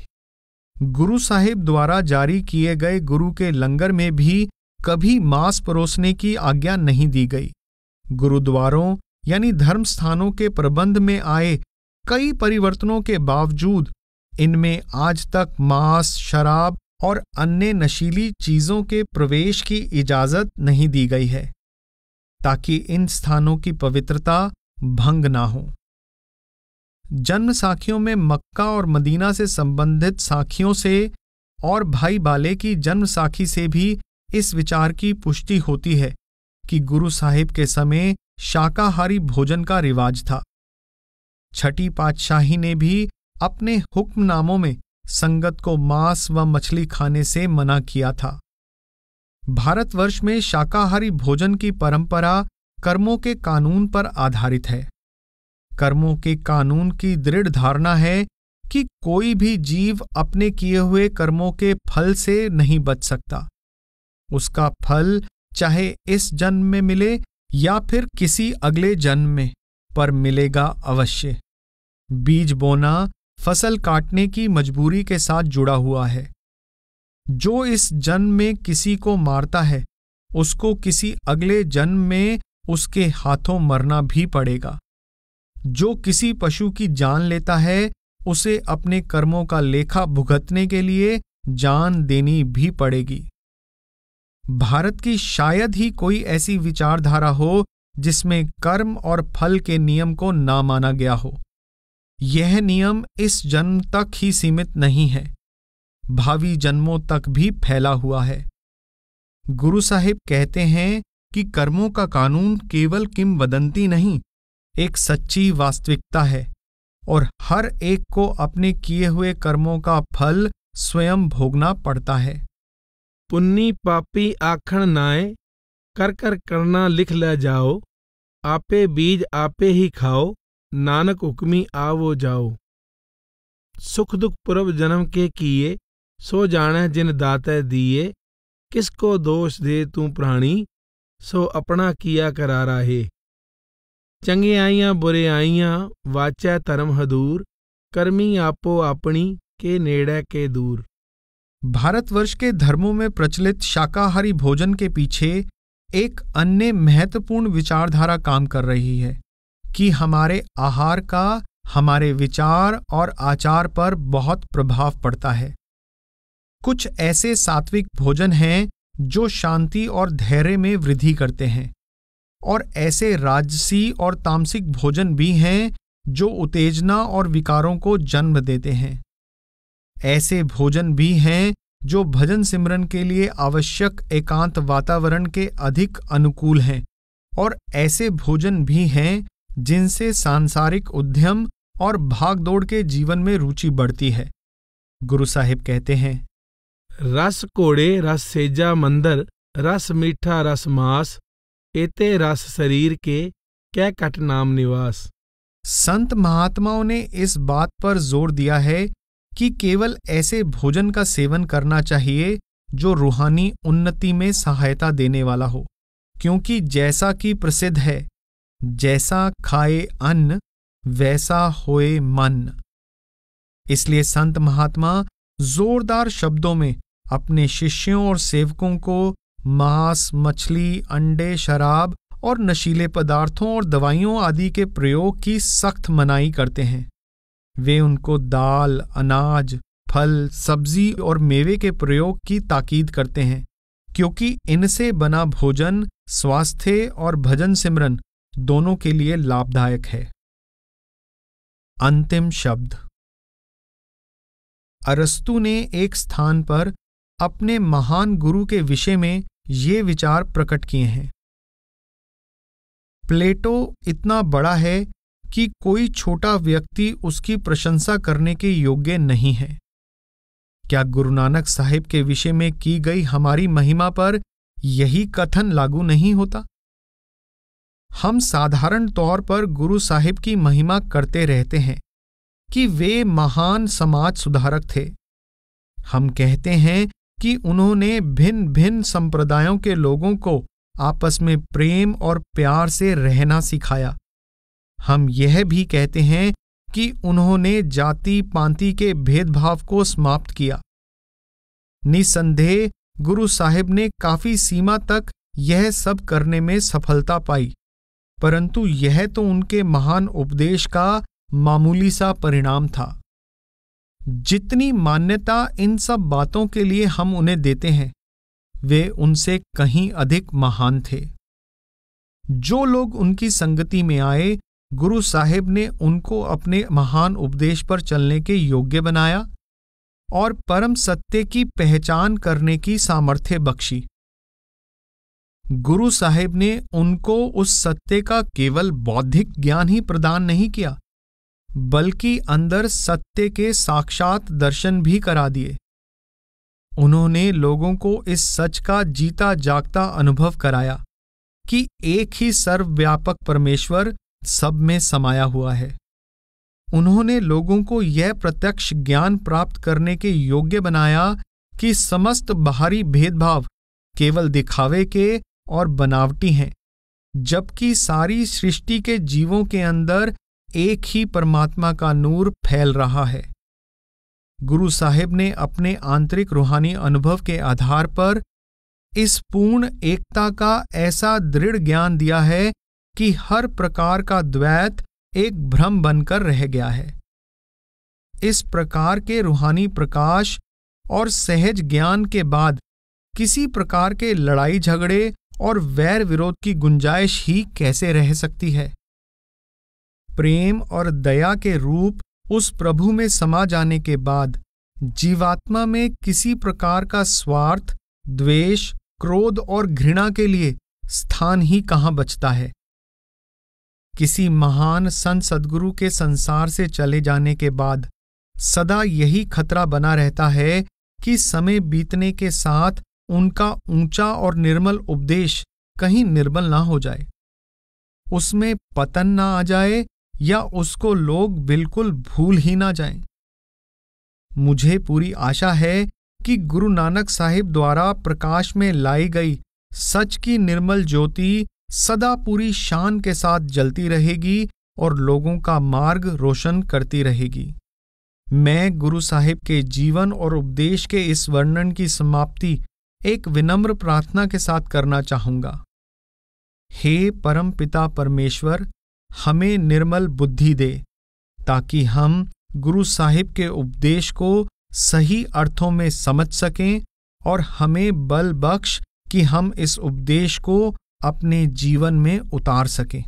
गुरु साहिब द्वारा जारी किए गए गुरु के लंगर में भी कभी मांस परोसने की आज्ञा नहीं दी गई गुरुद्वारों यानी धर्म स्थानों के प्रबंध में आए कई परिवर्तनों के बावजूद इनमें आज तक मांस शराब और अन्य नशीली चीज़ों के प्रवेश की इजाज़त नहीं दी गई है ताकि इन स्थानों की पवित्रता भंग ना हो जन्म साखियों में मक्का और मदीना से संबंधित साखियों से और भाई बाले की जन्म साखी से भी इस विचार की पुष्टि होती है कि गुरु साहिब के समय शाकाहारी भोजन का रिवाज था छठी पातशाही ने भी अपने हुक्मनामों में संगत को मांस व मछली खाने से मना किया था भारतवर्ष में शाकाहारी भोजन की परंपरा कर्मों के कानून पर आधारित है कर्मों के कानून की दृढ़ धारणा है कि कोई भी जीव अपने किए हुए कर्मों के फल से नहीं बच सकता उसका फल चाहे इस जन्म में मिले या फिर किसी अगले जन्म में पर मिलेगा अवश्य बीज बोना फसल काटने की मजबूरी के साथ जुड़ा हुआ है जो इस जन्म में किसी को मारता है उसको किसी अगले जन्म में उसके हाथों मरना भी पड़ेगा जो किसी पशु की जान लेता है उसे अपने कर्मों का लेखा भुगतने के लिए जान देनी भी पड़ेगी भारत की शायद ही कोई ऐसी विचारधारा हो जिसमें कर्म और फल के नियम को ना माना गया हो यह नियम इस जन्म तक ही सीमित नहीं है भावी जन्मों तक भी फैला हुआ है गुरु साहिब कहते हैं कि कर्मों का कानून केवल किम वदंती नहीं एक सच्ची वास्तविकता है और हर एक को अपने किए हुए कर्मों का फल स्वयं भोगना पड़ता है पुन्नी पापी आखण नाए कर कर करना लिख ले जाओ आपे बीज आपे ही खाओ नानक हुक्मी आवो जाओ सुख दुख पूर्व जन्म के किए सो जाने जिन दाते दिए किसको दोष दे तू प्राणी सो अपना किया करारा है चंगे आइयां बुरे आइया वाचै धर्म हदूर कर्मी आपो अपनी के नेड़े के दूर भारतवर्ष के धर्मों में प्रचलित शाकाहारी भोजन के पीछे एक अन्य महत्वपूर्ण विचारधारा काम कर रही है कि हमारे आहार का हमारे विचार और आचार पर बहुत प्रभाव पड़ता है कुछ ऐसे सात्विक भोजन हैं जो शांति और धैर्य में वृद्धि करते हैं और ऐसे राजसी और तामसिक भोजन भी हैं जो उत्तेजना और विकारों को जन्म देते हैं ऐसे भोजन भी हैं जो भजन सिमरन के लिए आवश्यक एकांत वातावरण के अधिक अनुकूल हैं और ऐसे भोजन भी हैं जिनसे सांसारिक उद्यम और भागदौड़ के जीवन में रुचि बढ़ती है गुरु साहिब कहते हैं रस कोड़े रस सेजा मंदर रस मीठा रस मास एते रस शरीर के क्या कट नाम निवास संत महात्माओं ने इस बात पर जोर दिया है कि केवल ऐसे भोजन का सेवन करना चाहिए जो रूहानी उन्नति में सहायता देने वाला हो क्योंकि जैसा कि प्रसिद्ध है जैसा खाए अन्न वैसा होए मन इसलिए संत महात्मा जोरदार शब्दों में अपने शिष्यों और सेवकों को मांस मछली अंडे शराब और नशीले पदार्थों और दवाइयों आदि के प्रयोग की सख्त मनाही करते हैं वे उनको दाल अनाज फल सब्जी और मेवे के प्रयोग की ताकीद करते हैं क्योंकि इनसे बना भोजन स्वास्थ्य और भजन सिमरन दोनों के लिए लाभदायक है अंतिम शब्द अरस्तु ने एक स्थान पर अपने महान गुरु के विषय में ये विचार प्रकट किए हैं प्लेटो इतना बड़ा है कि कोई छोटा व्यक्ति उसकी प्रशंसा करने के योग्य नहीं है क्या गुरु नानक साहिब के विषय में की गई हमारी महिमा पर यही कथन लागू नहीं होता हम साधारण तौर पर गुरु साहिब की महिमा करते रहते हैं कि वे महान समाज सुधारक थे हम कहते हैं कि उन्होंने भिन्न भिन्न संप्रदायों के लोगों को आपस में प्रेम और प्यार से रहना सिखाया हम यह भी कहते हैं कि उन्होंने जाति पांति के भेदभाव को समाप्त किया निसंदेह गुरु साहिब ने काफी सीमा तक यह सब करने में सफलता पाई परंतु यह तो उनके महान उपदेश का मामूली सा परिणाम था जितनी मान्यता इन सब बातों के लिए हम उन्हें देते हैं वे उनसे कहीं अधिक महान थे जो लोग उनकी संगति में आए गुरु साहेब ने उनको अपने महान उपदेश पर चलने के योग्य बनाया और परम सत्य की पहचान करने की सामर्थ्य बख्शी गुरु साहेब ने उनको उस सत्य का केवल बौद्धिक ज्ञान ही प्रदान नहीं किया बल्कि अंदर सत्य के साक्षात दर्शन भी करा दिए उन्होंने लोगों को इस सच का जीता जागता अनुभव कराया कि एक ही सर्वव्यापक परमेश्वर सब में समाया हुआ है उन्होंने लोगों को यह प्रत्यक्ष ज्ञान प्राप्त करने के योग्य बनाया कि समस्त बाहरी भेदभाव केवल दिखावे के और बनावटी हैं जबकि सारी सृष्टि के जीवों के अंदर एक ही परमात्मा का नूर फैल रहा है गुरु साहिब ने अपने आंतरिक रूहानी अनुभव के आधार पर इस पूर्ण एकता का ऐसा दृढ़ ज्ञान दिया है कि हर प्रकार का द्वैत एक भ्रम बनकर रह गया है इस प्रकार के रूहानी प्रकाश और सहज ज्ञान के बाद किसी प्रकार के लड़ाई झगड़े और वैर विरोध की गुंजाइश ही कैसे रह सकती है प्रेम और दया के रूप उस प्रभु में समा जाने के बाद जीवात्मा में किसी प्रकार का स्वार्थ द्वेष क्रोध और घृणा के लिए स्थान ही कहां बचता है किसी महान संत सदगुरु के संसार से चले जाने के बाद सदा यही खतरा बना रहता है कि समय बीतने के साथ उनका ऊंचा और निर्मल उपदेश कहीं निर्बल ना हो जाए उसमें पतन ना आ जाए या उसको लोग बिल्कुल भूल ही ना जाए मुझे पूरी आशा है कि गुरु नानक साहिब द्वारा प्रकाश में लाई गई सच की निर्मल ज्योति सदा पूरी शान के साथ जलती रहेगी और लोगों का मार्ग रोशन करती रहेगी मैं गुरु साहिब के जीवन और उपदेश के इस वर्णन की समाप्ति एक विनम्र प्रार्थना के साथ करना चाहूंगा हे परम पिता परमेश्वर हमें निर्मल बुद्धि दे ताकि हम गुरु साहिब के उपदेश को सही अर्थों में समझ सकें और हमें बल बख्श कि हम इस उपदेश को अपने जीवन में उतार सकें